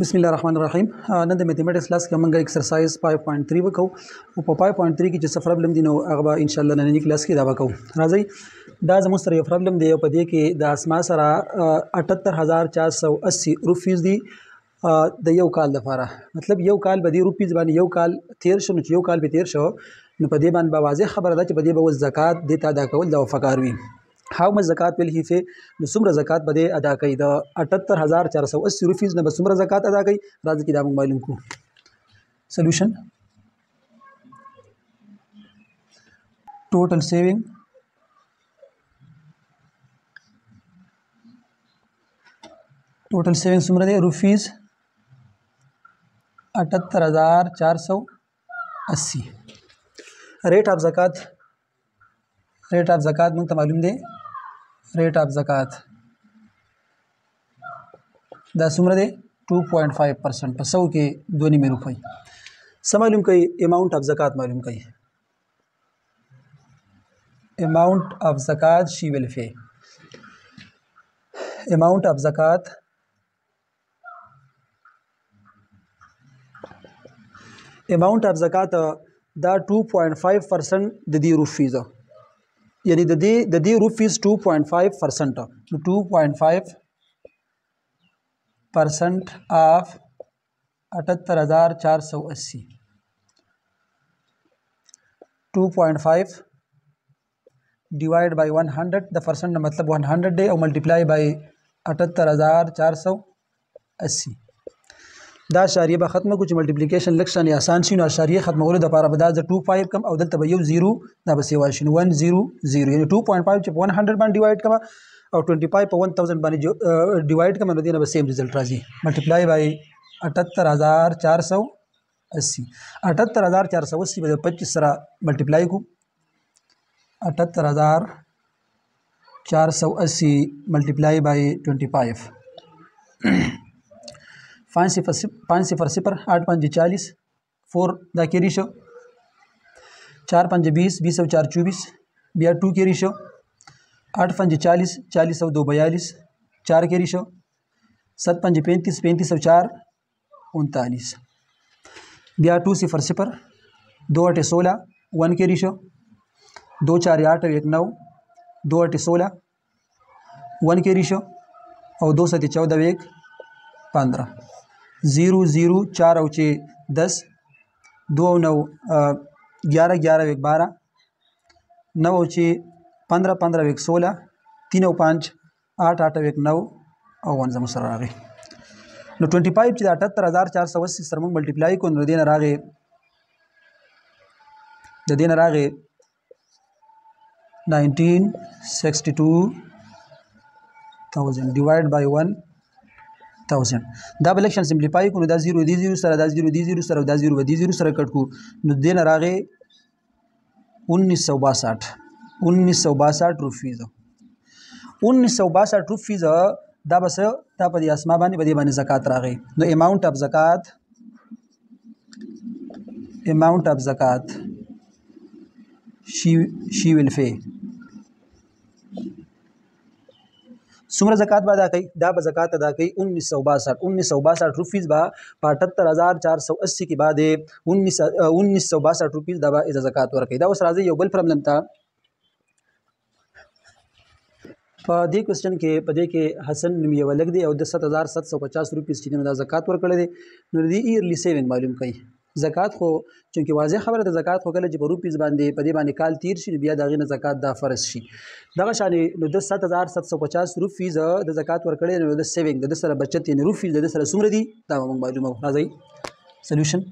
بسم الله الرحمن الرحیم نن د میتھمیټکس کلاس کې موږ ایکسرسایز 5.3 وکاو او په 5.3 کې چې څه پرابلم دي نو هغه ان شاء الله نن کلاس کې دا وکاو راځي دا زموږ سره یو پرابلم دی په دې کې د اسما سره 78480 uh, روپیز دي uh, د یو کال لپاره مطلب یو کال به دي روپیز باندې یو کال تیر شو نو یو کال به تیر شو نو په دې باندې واضح خبره ده چې په دې به زکات د تا دا کول دا فقار وي how much ज़क़़त will he फे नुसुम्र ज़क़़त बदे अदा कई द अठहत्तर हज़ार चार सौ अस्सी रुपीज़ ने बसुम्र ज़क़़त अदा कई राज की दाम मालूम को solution total saving total saving सुम्र दे रुफीज अठहत्तर हज़ार चार सौ अस्सी रेट ऑफ ज़क़़त रेट ऑफ ज़क़़त मुक्त मालूम दे रेट ऑफ ज़क़़त दस उम्र दे टू पॉइंट फाइव परसेंट पर सौ के दोनी में रुपये सब मालूम कई अमाउंट ऑफ ज़क़़त मालूम कई अमाउंट ऑफ जक़ात शी विल अमाउंट ऑफ ज़क़़त अमाउंट ऑफ ज़क़़त the two point five percent the rupees यानी यदि यदि रूफ is two point five percent two point five percent of अठहत्तर हज़ार चार सौ अस्सी two point five divide by one hundred the percent मतलब वन हंड्रेड डे और मल्टीप्लाई बाई अठहत्तर हज़ार चार सौ अस्सी دا اشاریه به ختمه کو چې ملټیپلیکیشن لږ شان آسان شي نو اشاریه ختمولو لپاره به دا د 2.5 کم او دلته به یو 0 دا به سیوا شي 1 0 0 یعنی 2.5 چې 100 باندې ډیوایډ کما او 25 په 1000 باندې ډیوایډ کما نو دینه به سیم رزلټ راځي ملټیپلای بای 78400 80 78480 به 25 سره ملټیپلای کو 78480 ملټیپلای بای 25 पाँच सिफर सिफ पाँच सिफर सिफर आठ पाँच चालीस फोर दा के रिशो चार पाँच बीस बीस सौ चार चौबीस बिया टू के रिशो आठ पाँच चालीस चालीस सौ दो बयालीस चार के रिशो सत पाँच पैंतीस पैंतीस सौ चार उनतालीस बिया टू सिफर सिफर दो अटे सोलह वन के रिशो दो चार आठ एक नौ दो अटे सोलह वन के रिशो और दो सत्य चौदह एक पंद्रह ज़ीरो ज़ीरो चार और छः दस दो नौ ग्यारह ग्यारह एक बारह नौ और छः पंद्रह पंद्रह एक सोलह तीन और पाँच आठ आठ एक नौ او ونځم سره راغی نو 25 چې د 78480 سره موږ ملټیپلای کو نو دین راغی د دین راغی 1962 1000 ډیوایډ بای 1 1000 دا به الیکشن سمپلیفای کو نو دا 0 دی 0 سره دا 0 دی 0 سره دا 0 دی 0 سره کټ کو نو دین راغې 1962 1962 روپیز 1962 روپیز دا بس دا په اسما باندې په دې باندې زکات راغې نو اماونت اف زکات amount of zakat she she will pay څومره زکات به ادا کړي دا به زکات ادا کړي 1962 1962 روپیز با 78480 کې بعد 1962 روپیز دا به زکات ورکړي دا اوس راځي یو بل پرملم ته په دې کوېشن کې په دې کې حسن نوم یې ولګ دی او د 7750 روپیه چې د زکات ورکړل دي نو دې ایرلی سیوینګ معلوم کړي زکات خو چې واضح خبره ده زکات خو کله چې په روپیز باندې په دې باندې کال تیر شي بیا دغه نه زکات دا فرض شي دغه شان نو د 7750 روپی ز د زکات ورکړې نو د سیوینګ د سره بچت یعنی روپی د سره سمره دي دا موږ معلومه راځي سولوشن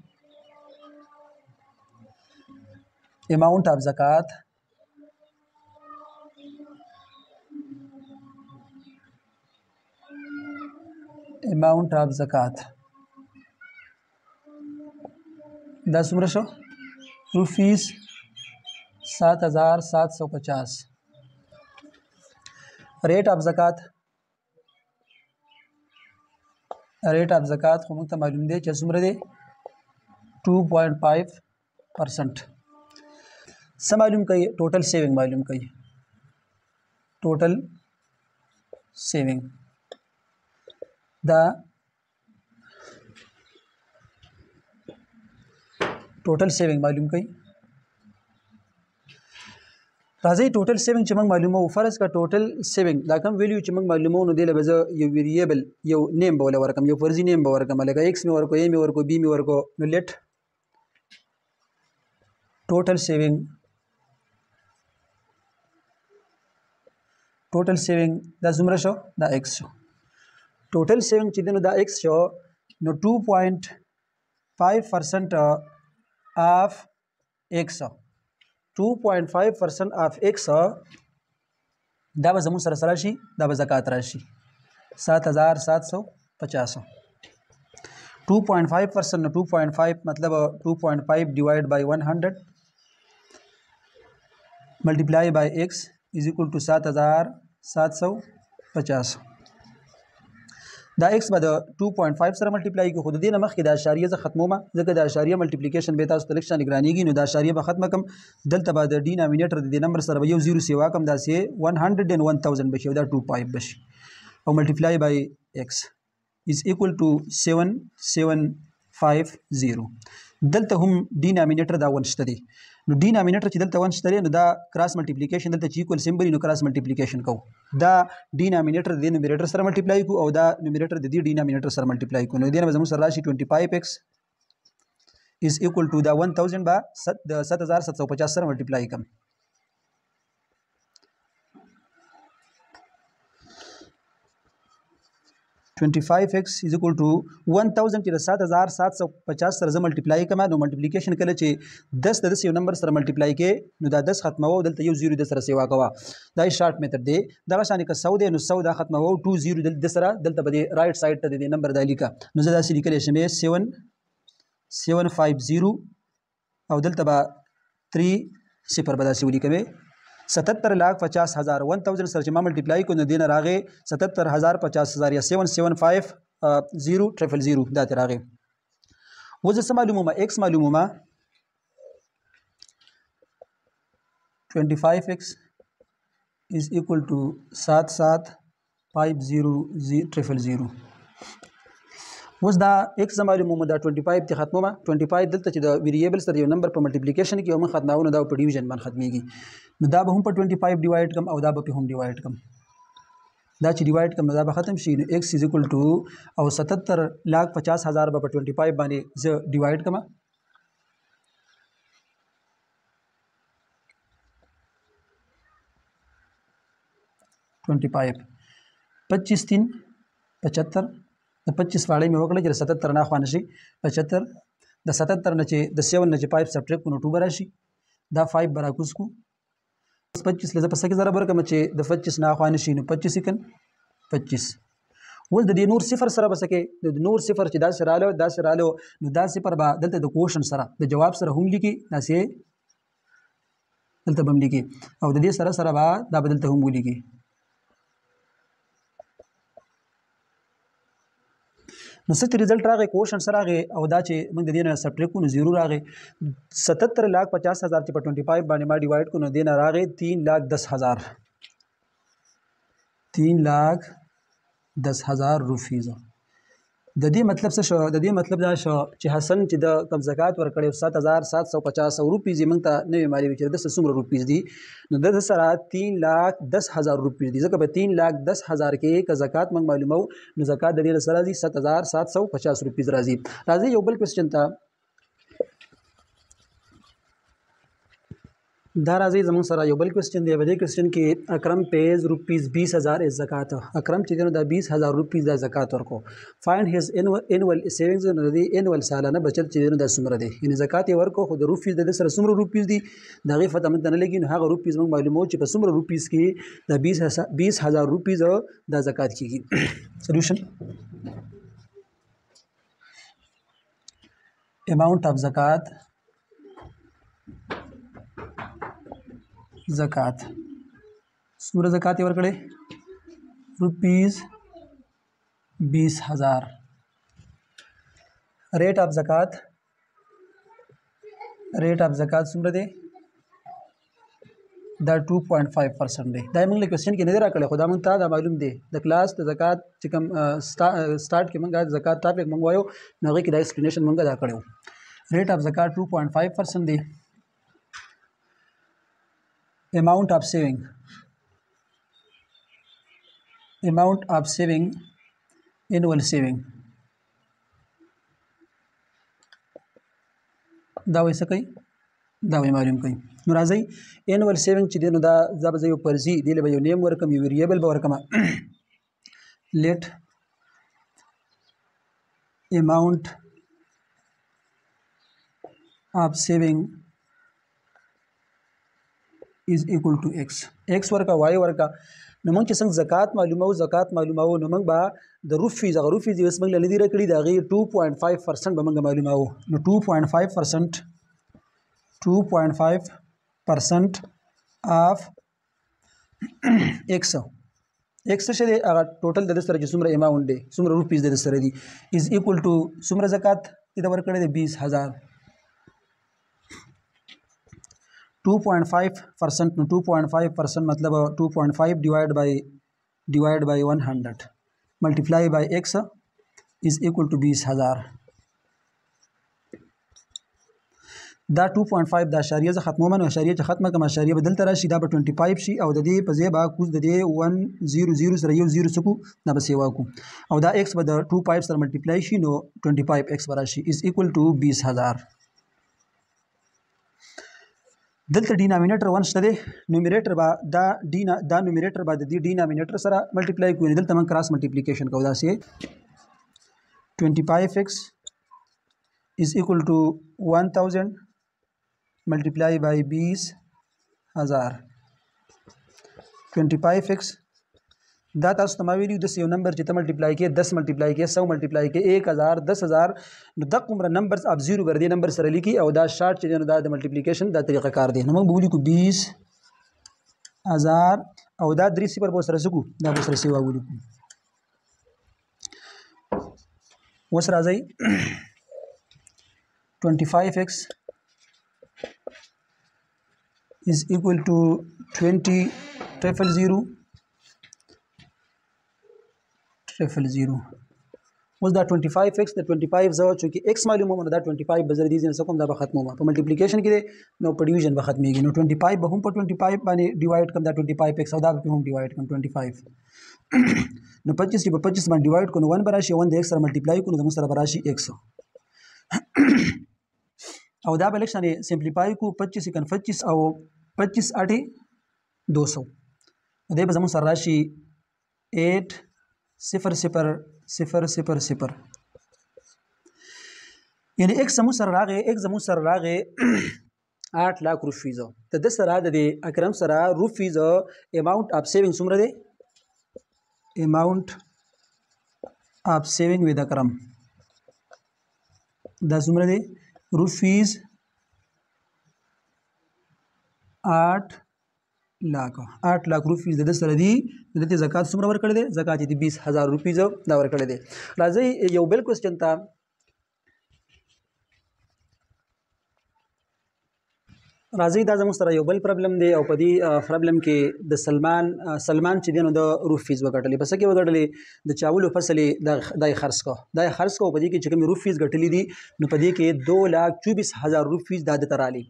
amount of zakat amount of zakat दस ब्रशों रुफीस सात हज़ार सात सौ पचास रेट ऑफ ज़क़़त रेट ऑफ ज़क़़त को मुख्य तो मालूम दे चसमर दे टू पॉइंट फाइव परसेंट सब मालूम कही टोटल सेविंग मालूम कही टोटल सेविंग द ټوټل سیوینګ معلوم کړئ راځي ټوټل سیوینګ چې موږ معلومو فرض کا ټوټل سیوینګ دا کوم ویلیو چې موږ معلومو نو دی لبزه یو ویریبل یو نیم بوله ورکم یو فرضي نیم به ورکم لکه ایکس می ورکو ای می ورکو بی می ورکو نو لټ ټوټل سیوینګ ټوټل سیوینګ دا زمره شو دا ایکس شو ټوټل سیوینګ چې دینو دا ایکس شو نو 2.5% ऑफ एक सौ two point five percent of एक सौ दब जमू सरस राशि दब जक़ात राशि सात हज़ार सात सौ पचास two point five percent two point five मतलब two point five divide by one hundred multiply by x is equal to सात हज़ार सात सौ पचास دا x به د 2.5 سره ملټیپلای کی خود دې نه مخکې د اشاریه ز ختمومه ځکه د اشاریه ملټیپلیکیشن به تاسو تلکشن نگرانیږي نو د اشاریه به ختم کم دلته به د ډینامینیټر د نمبر سره یو زیرو سیوا کم دا سه 101000 بشي دا 2.5 بشي او ملټیپلای بای x is equal to 7750 دلته هم ډینامینیټر دا ونشته دی نو ډینامینیټر چې دلته 1 شته نو دا کراس ملټیپلیکیشن دلته چې ایکوال سیمبل نو کراس ملټیپلیکیشن کو دا ډینامینیټر د نومریټر سره ملټیپلای کو او دا نومریټر د دې ډینامینیټر سره ملټیپلای کو نو دې نه زموږ سره راشي 25x is equal to the 1000 با 7750 سره ملټیپلای کوم 25x 1000 چې د 7750 سره ملټیپلای کما نو ملټیپلیکیشن کله چې 10 د 10 یو نمبر سره ملټیپلای کې نو دا 10 ختمو دلته یو 0 د سره سیوا کوا دا شارټ میتھډ دی دا شان کې 100 دی نو 100 دا ختمو 2 0 دلته سره دلته به رائټ سایډ ته د نمبر د لیکا نو زه دا سې لیکل شم 7 750 او دلته به 3 صفر به دا سې ولیکم 77 लाख 50 हज़ार 1000 सर چې ما ملټیپلای کو نه دینه راغې 77 هزار 50 هزار یا 775 0 ټریپل 0 دا ته راغې وزه سم معلومه ما x معلومه ما 25x is equal to 7750 اوس دا x زماري مومه دا 25 ته ختمه 25 دلته چې د ویریبل سره یو نمبر په ملټیپلیکیشن کې یو من ختمونه دا په ډیویژن باندې ختميږي نو دا به هم په 25 ډیوایډ کم او دا به په هم ډیوایډ کم دا چې ډیوایډ کم دا به ختم شي نو x is equal to او 77 لاکھ 50 هزار به په 25 باندې ز ډیوایډ کما ٹوینٹی فائیو پچیس تین پچہتر د پچیس واړی مې وکړه چې د ستتر نه خوانه شي پچهتر د ستتر نه چې د سیون نه چې فایف سبټریک کو نو ټو به راشي دا فایف به راکوز کو 25 لزه په سکه ضرب ورکم چې د 25 نه اخوانه شي نو 25 کن 25 ول د دې نور صفر سره به سکه د نور صفر چې دا سره له دا سره له نو دا صفر به دلته د کوشن سره د جواب سره هم لیکي دا سه دلته هم لیکي او د دې سره سره به دا بدلته هم لیکي نو ست ریزلټ راغی کوشن سره راغی او دا چې موږ د دې نه سبټریکو نو زیرو راغی 77 لک 50 هزار چې په 25 باندې ما ډیوایډ کو نو دینه راغی 3 لک 10 هزار 3 لک 10 هزار روپیزه د دې مطلب څه شو د دې مطلب دا شو چې حسن چې د کم زکات ورکړي 7750 روپی زمنګ ته نوې مالی وچر د سمره روپی دي نو د سره 3 لاک 10 هزار روپی دي ځکه په 3 لاک 10 هزار کې که زکات موږ معلومو نو زکات د دې سره دي 7750 روپی راځي راځي یو بل کوېسچن ته دا راځي زموږ سره یو بل کوېسچن دی په دې کوېسچن کې اکرم پیز روپیز 20000 از زکات اکرم چې دا 20000 روپیز د زکات ورکو فایند هیز انول سیوینګز نو دی انول سالانه بچت چې دا سمره دی یعنی زکات یې ورکو خو د روپیز د سره سمره روپیز دی دا غي فتح مت نه لګین هغه روپیز موږ معلومو چې په سمره روپیز کې د 20000 روپیز د زکات کیږي سولوشن amount of zakat زکات څومره زکات یې ورکړې روپیز بیس ہزار ریٹ آف زکوٰۃ ریٹ آف زکوٰۃ څومره دی دا 2.5 پرسنټ دی دا موږ له کوېشن کې نه راکړل خو دا موږ ته دا معلوم دی د کلاس د زکات چې کوم سٹارټ کې موږ د زکات ټاپک موږ وایو نو هغه کې دا ایکسپلینیشن موږ دا کړو ریټ آف زکات 2.5 پرسنټ دی amount of saving amount of saving annual saving دا ویسه کوي دا وی معلوم کوي نو راځي انول سیوینګ چې دی نو دا زب زیو پرزي دی له یو نیم ورکم یو ویریبل به ورکم لیټ amount of saving از ایکول ټو ایکس ایکس ورکا وای ورکا نو موږ چې څنګه زکات معلومو زکات معلومو نو موږ به د روفي د غروفي د اسمه للی دی رکړي دا غي 2.5% به موږ معلومو نو 2.5% 2.5% of x x څه دی هغه ټوټل د سره چې څومره اماونت دی څومره روپیز د سره دی از ایکول ټو څومره زکات دا ورکړي 20000 2.5 percent no 2.5 percent मतलब 2.5 divide by divide by 100 multiply by x is equal to बीस हज़ार دا 2.5 د اشاریه ز ختمومن او اشاریه چې ختمه کوم اشاریه بدل تر شي دا به 25 شي او د دې په ځای به کوز د دې 100 سره یو 0 سکو نه به سیوا کو او دا x به د 2 5 سره ملټیپلای شي نو 25x برابر شي از ایکوال ټو 20000 दलते denominator one शे numerator बा the डी the numerator बा the डीनामेटर sir multiply कोई दलते मैं क्रास मल्टीप्लीकेशन का उदास twenty five x is equal to one thousand multiply by बीस हज़ार twenty five x دا تاسو ته ما ویلي د یو نمبر چې ته ملټیپلای کې 10 ملټیپلای کې 100 ملټیپلای کې 1000 10000 نو د کومره نمبر اپ زیرو ور دي نمبر سره لیکي او دا شارټ چې دا د ملټیپلیکیشن دا طریقه کار دی نو موږ بولی کو 20000 او دا 3 صفر به سره سکو دا به سره سیوا بولی کو اوس راځي 25x is equal to 20 triple 0 ټریپل 0 اوس دا 25x د 25 زو چې x معلومه دا 25 بزر دي ځنه کوم دا به ختمه په ملټیپلیکیشن کې نو په ډیویژن به ختميږي نو 25 به هم په 25 باندې ډیوایډ کوم دا 25x او دا به هم ډیوایډ کوم 25 نو 25 چې په 25 باندې ډیوایډ کوو 1 براشي 1 د x سره ملټیپلای کوو نو سره براشي x او دا به لکشنه سمپلیفای کو 25 کن 25 او 25 اٹی 200 دې به زموږ سره راشي 8 सिफर सिफर सिफर सिफर सिफर یعنی یک زمو سره راغې یک زمو سره راغې 8 لک روپیز ته د سره د اکرم سره روپیز اماونت اپ سیوینګ څومره دی اماونت اپ سیوینګ وذ اکرم دا څومره دی روپیز 8 لاک 8 لاک روپیز د سره دی د دې زکات څومره ورکړی دی زکات دی 20000 روپیز دا ورکړی دی راځي یو بل کوېسچن ته راځي دا زموږ سره یو بل پرابلم دی او په دې پرابلم کې د سلمان سلمان چې دینو د روپیز وګټلې پس کې وګټلې د چاولو فصلې دای خرڅ کو دای خرڅ کو په دې کې چې کوم روپیز غټلې دي نو په دې کې 224000 روپیز د دې ترالي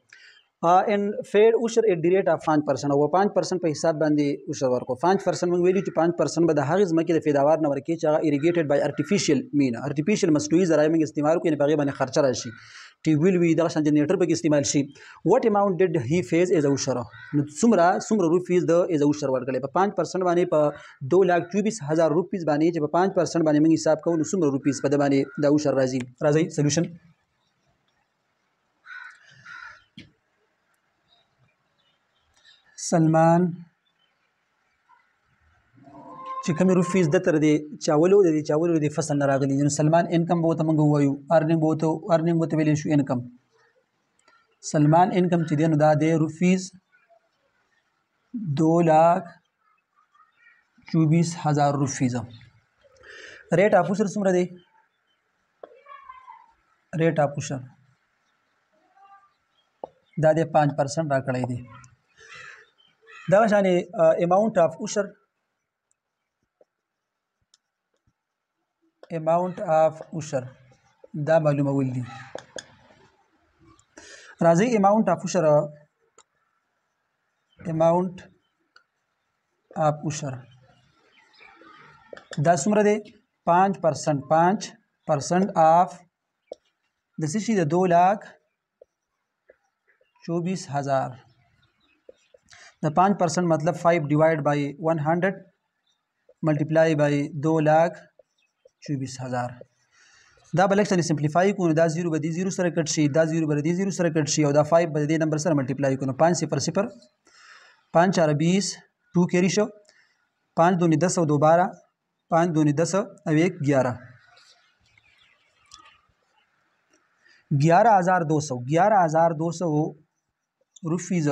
ان فیډ اوشر ایټ دی ریټ اف 5% او 5% په حساب باندې اوشر ورکو 5% موږ ویلو چې 5% به د هغې ځمکې د پیداوار نه ورکې چې هغه اریګیټډ بای ارتفیشل مین ارتفیشل مصنوعي ذرایع موږ استعمال کوو نه بغیر باندې خرچه راشي ټیوبل وی دغه شان جنریټر به استعمال شي واټ اماونت ډډ هی فیز از اوشر نو څومره څومره روپیز د از اوشر ورکړي په 5% باندې په 224000 روپیز باندې چې په 5% باندې موږ حساب کوو نو څومره روپیز په د باندې د اوشر راځي راځي سولوشن سلمان چې کوم روفي عزت تر دې چاولو د دې چاولو د فصل نه راغلي نو سلمان انکم به ته موږ وایو ارننګ به ته ارننګ به ته ویل شو انکم سلمان انکم چې دی نو دا د روفیز दो लाख चौबीस हज़ार रुपीज़ रेट आपू सर सुमर दे रेट आपू सर दादे पाँच परसेंट आकड़े दे दवाशाने अमाउंट ऑफ उशर अमाउंट ऑफ उशर द मालूम राजे अमाउंट ऑफ उशर अमाउंट ऑफ उशर दस उम्र दे पाँच परसेंट पाँच परसेंट ऑफ दसी दो लाख चौबीस हजार द पाँच परसेंट मतलब five divide by one hundred multiply by दो लाख चौबीस हज़ार دا بل څنګه سمپلیفای کو دا 0 به دي 0 سره کټ شي دا 0 به دي 0 سره کټ شي او دا 5 به دي نمبر سره ملټیپلای کو نو 5 0 0 5 4 20 2 کېری شو 5 2 10 او 12 5 2 10 او 1 11 11200 11200 rupees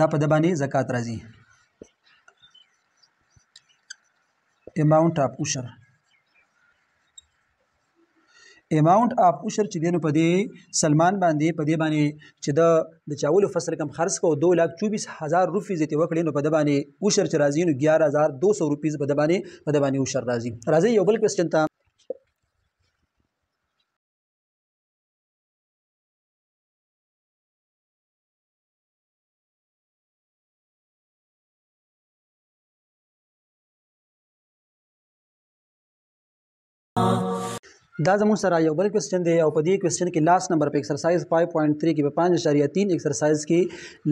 دا په د باندې زکات راځي اماونت اف اوشر اماونت اف اوشر چې دینو په دې سلمان باندې په دې باندې چې د د چاولو فصل کم خرڅ کو 224000 روپیه زیته وکړي نو په دې باندې اوشر چې راځي نو 11200 روپیه په دې باندې په دې باندې اوشر راځي راځي یو بل کوېسچن ته دا زموږ سره یو بل کوېسچن دی او په دې کوېسچن کې لاست نمبر په ایکسرسایز 5.3 کې په 5.3 ایکسرسایز کې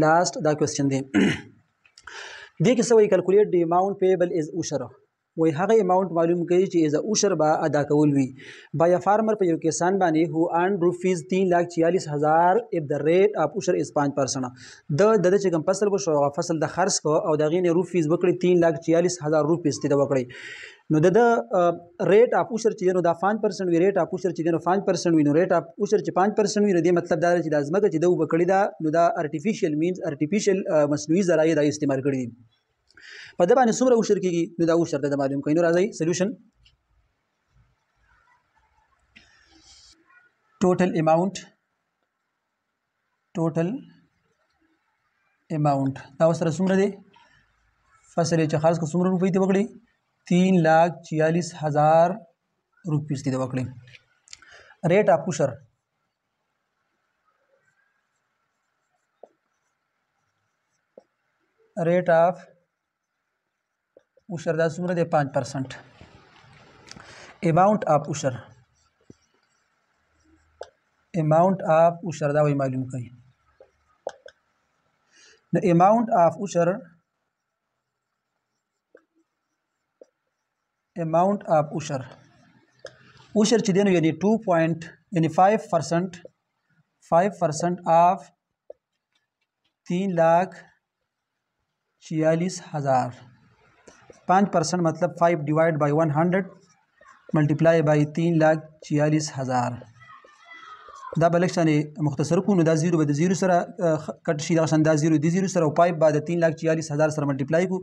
لاست دا کوېسچن دی دې کې سوې کیلکولیټ دی اماونت پیبل از اوشره وای هغه اماونت معلوم کړي چې از اوشر با ادا کول وي بای فارمر په یو کسان باندې هو ان روپیز 344000 اف د ریټ اف اوشر از 5% د د چې کم فصل بو شو فصل د خرج کو او د غینې روپیز وکړي 344000 روپیز ته وکړي نو د د ریټ اف اوشر چې نو د 5% وی ریټ اف اوشر چې نو 5% وی نو ریټ اف اوشر چې 5% وی نو د مطلب دا چې د ازمکه چې د وکړي دا نو د ارتفیشل مینز ارتفیشل مصنوعي زراعي د استعمال کړی دي په د باندې څومره وشر کیږي نو دا وشر د معلوم کینو راځي سولوشن total amount total amount دا سره څومره دی فصل چې خاص کو څومره روپۍ دی وکړي 344000 روپیس دی وکړي ریټ اپ وشر rate of उशर दा सूरत है पाँच परसेंट अमाउंट ऑफ उशर अमाउंट ऑफ उशर दा वही मालूम कहीं द अमाउंट ऑफ उशर अमाउंट ऑफ उशर उशर चिदेन यानी टू पॉइंट यानी five percent five percent of तीन लाख छियालीस हज़ार पाँच परसेंट मतलब five divide by one hundred multiply by तीन लाख छियालीस हज़ाر دا بلک شانې مختصر کو نو دا زیرو به د زیرو سره کټ شي دا شان دا زیرو د زیرو سره او پایپ بعد 344000 سره ملټیپلای کو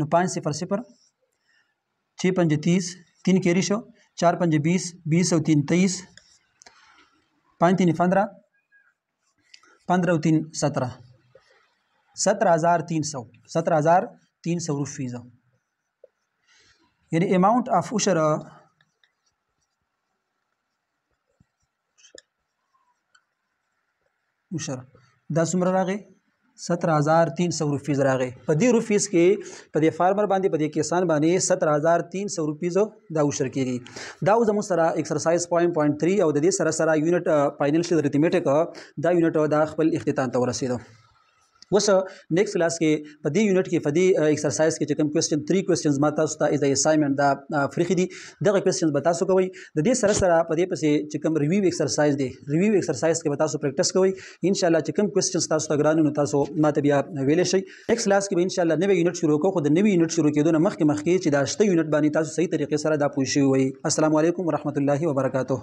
نو 500 6 5 30 3 کېری شو 4 5 20 20 او 3 23 5 3 15 15 او 3 17 17300 17300 روپیه یعنی amount of ushara ushara دا څومره راغی 17300 روپیز راغی په دې روپیز کې په دې فارمر باندې په دې کسان باندې 17300 روپیز دا وشر کیږي دا زمو سره ایکسرسایز پوینټ پوینټ 3 او د دې سره سره یونټ فاینانشل ریتمیټیک دا یونټ uh, دا خپل اختتام ته ورسېدو اوس نیکسټ کلاس کې په دې یونټ کې په دې ایکسرسایز کې چې کوم کوېسچن 3 کوېسچنز ما تاسو ته از اسایمنت دا فریخي دي دغه کوېسچنز به تاسو کوی د دې سره سره په دې پسې چې کوم ریویو ایکسرسایز دی ریویو ایکسرسایز کې به تاسو پریکټس کوی ان شاء الله چې کوم کوېسچنز تاسو ته ګرانو تاسو ماته بیا ویلې شي نیکسټ کلاس کې به ان شاء الله نوې یونټ شروع کوو خو د نوې یونټ شروع کېدو نه مخکې مخکې چې دا شته یونټ باندې تاسو صحیح طریقې سره دا پوښي وي السلام علیکم ورحمت الله وبرکاتہ